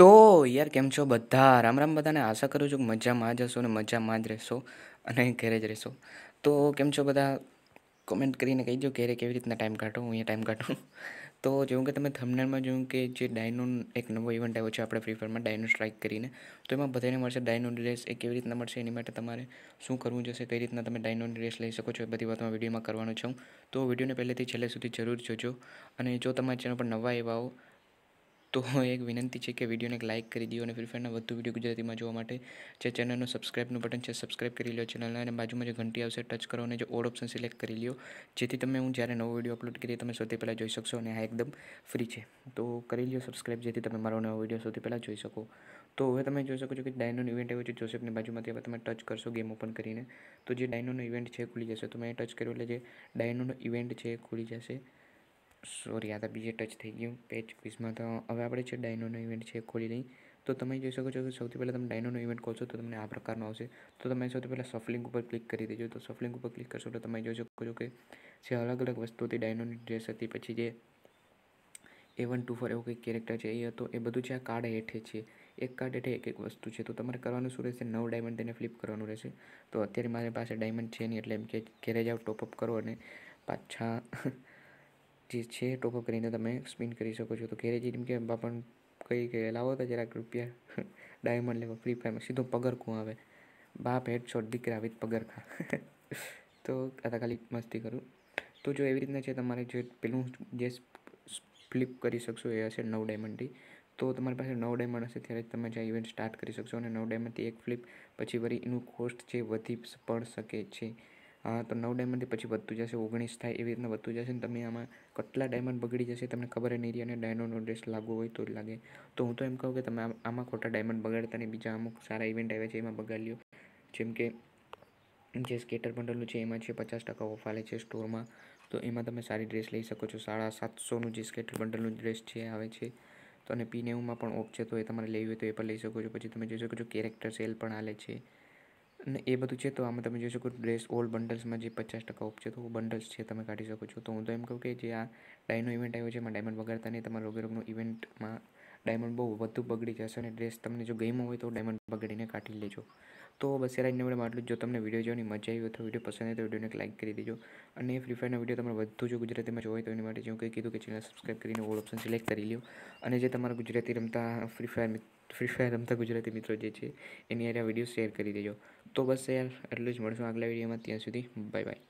તો યાર કેમ છો બધા રામ રામ બધાને આશા કરું છું કે મજામાં જ હશો ને મજામાં જ રહેશો અને ઘરે જ રહેશો તો કેમ છો બધા કોમેન્ટ કરીને કહી દો ઘેરે કેવી રીતના ટાઈમ કાઢો હું અહીંયા ટાઈમ કાઢું તો જેવું કે તમે થમનેરમાં જોયું કે જે ડાયનો એક નવો ઇવેન્ટ આવ્યો છે આપણે ફ્રી ફાયરમાં ડાયનો સ્ટ્રાઇક કરીને તો એમાં બધાને મળશે ડાયનો રેસ એ કેવી રીતના મળશે એની માટે તમારે શું કરવું જશે કઈ રીતના તમે ડાયનો રેસ લઈ શકો છો એ બધી વાતમાં વિડીયોમાં કરવાનું છું તો વિડીયોને પહેલેથી છેલ્લે સુધી જરૂર જોજો અને જો તમારા ચેનલ પર નવા એવા હો તો એક વિનંતી છે કે વિડીયોને એક લાઇક કરી દો અને ફ્રી ફાયરના વધુ વિડીયો ગુજરાતીમાં જોવા માટે જે ચેનલનું સબસ્ક્રાઇબનું બટન છે સબસ્ક્રાઇબ કરી લો ચેનલને અને બાજુમાં જે ઘંટી આવશે ટચ કરો અને જે ઓડ ઓપ્શન સિલેક્ટ કરી લો જેથી તમે હું જ્યારે નવો વિડીયો અપલોડ કરીએ તમે સૌથી પહેલાં જોઈ શકશો અને આ એકદમ ફ્રી છે તો કરી લો સબસ્ક્રાઇબ જેથી તમે મારો નવો વિડીયો સૌથી પહેલાં જોઈ શકો તો હવે તમે જોઈ શકો છો કે ડાયનોનો ઇવેન્ટ આવ્યો છે જોસેફની બાજુમાંથી હવે તમે ટચ કરશો ગેમ ઓપન કરીને તો જે ડાયનોનો ઇવેન્ટ છે ખુલી જશે તો મેં ટચ કર્યો એટલે જે ડાયનોનો ઇવેન્ટ છે ખુલી જશે સોરી આ તો બીજે ટચ થઈ ગયું પેચ ક્વિઝમાં તો હવે આપણે છે ડાયનોનો ઇવેન્ટ છે ખોલી નહીં તો તમે જોઈ શકો છો કે સૌથી પહેલાં તમે ડાયનોનો ઇવેન્ટ કહો છો તો તમને આ પ્રકારનો આવશે તો તમે સૌથી પહેલાં સફલિંગ ઉપર ક્લિક કરી દેજો તો સફલિંગ ઉપર ક્લિક કરશો તો તમે જોઈ શકો છો કે જે અલગ અલગ વસ્તુ હતી ડાયનોની ડ્રેસ હતી પછી જે એ વન ટુ ફોર એવો કંઈક કેરેક્ટર છે એ હતો એ બધું છે આ કાર્ડ હેઠે છે એક કાર્ડ હેઠે એક એક વસ્તુ છે તો તમારે કરવાનું શું રહેશે નવ ડાયમંડ તેને ફ્લિપ કરવાનું રહેશે તો અત્યારે મારી પાસે ડાયમંડ છે નહીં એટલે એમ કે ઘેરે જાઓ ટોપઅપ કરો અને પાછા જે છે ટોપઅપ કરીને તમે સ્પિન કરી શકો છો તો ઘેરે જઈને કે બાપણ કઈ કે લાવો તો જરાક રૂપિયા ડાયમંડ લેવા ફ્રી ફાયરમાં સીધો પગરખું આવે બાપ હેડશોટ દીકરા વિથ પગરખા તો આ ખાલી મસ્તી કરું તો જો એવી રીતના છે તમારે જે પેલું જે ફ્લિપ કરી શકશો એ હશે નવ ડાયમંડથી તો તમારી પાસે નવ ડાયમંડ હશે ત્યારે તમે જે ઇવેન્ટ સ્ટાર્ટ કરી શકશો અને નવ ડાયમંડથી એક ફ્લિપ પછી વળી એનું કોસ્ટ જે વધી પણ શકે છે તો નવ ડાયમંડથી પછી વધતું જશે ઓગણીસ થાય એવી રીતના વધતું જશે ને તમે આમાં કેટલા ડાયમંડ બગડી જશે તમને ખબર નહીં રહી અને ડાયનોનો ડ્રેસ લાગુ હોય તો જ લાગે તો હું તો એમ કહું કે તમે આમાં ખોટા ડાયમંડ બગાડતા ને બીજા અમુક સારા ઇવેન્ટ આવ્યા છે એમાં બગાડી લ્યો જેમ કે જે સ્કેટર બંડલનું છે એમાં છે પચાસ ટકા ઓફ આવે છે સ્ટોરમાં તો એમાં તમે સારી ડ્રેસ લઈ શકો છો સાડા સાતસોનું જે સ્કેટર બંડલનું ડ્રેસ છે આવે છે તો અને પી નેવુંમાં પણ ઓફ છે તો એ તમારે લેવી હોય તો એ પણ લઈ શકો છો પછી તમે જોઈ શકો છો કેરેક્ટર સેલ પણ હાલે છે અને એ બધું છે તો આમાં તમે જોઈ શકો ડ્રેસ ઓલ બંડલ્સમાં જે પચાસ ટકા ઓફ છે તો બંડલ્સ છે તમે કાઢી શકો છો તો હું તો એમ કહું કે જે આ ડાયનો ઇવેન્ટ આવ્યો છે એમાં ડાયમંડ વગાડતા નહીં તમારા રોગે રોગનો ઇવેન્ટમાં ડાયમંડ બહુ વધુ બગડી જશે અને ડ્રેસ તમને જો ગમ્યો હોય તો ડાયમંડ બગડીને કાઢી લેજો તો બસ એ રાઈટને મેડમ આટલું જો તમને વિડીયો જોવાની મજા આવી હોય તો વિડીયો પસંદ આવે તો વિડીયોને લાઇક કરી દેજો અને ફ્રી ફાયરનો વિડીયો તમારે વધુ જો ગુજરાતીમાં જોઈ તો એની માટે જેવું કંઈ કીધું કે ચેનલ સબસ્ક્રાઈબ કરીને ઓલ ઓપ્શન સિલેક્ટ કરી લ્યો અને જે તમારા ગુજરાતી રમતા ફ્રી ફાયર ફ્રી ફાયર રમતા ગુજરાતી મિત્રો જે છે એની યારે વિડીયો શેર કરી દેજો તો બસ યાર એટલું જ મળશું આગલા વિડીયોમાં ત્યાં સુધી બાય બાય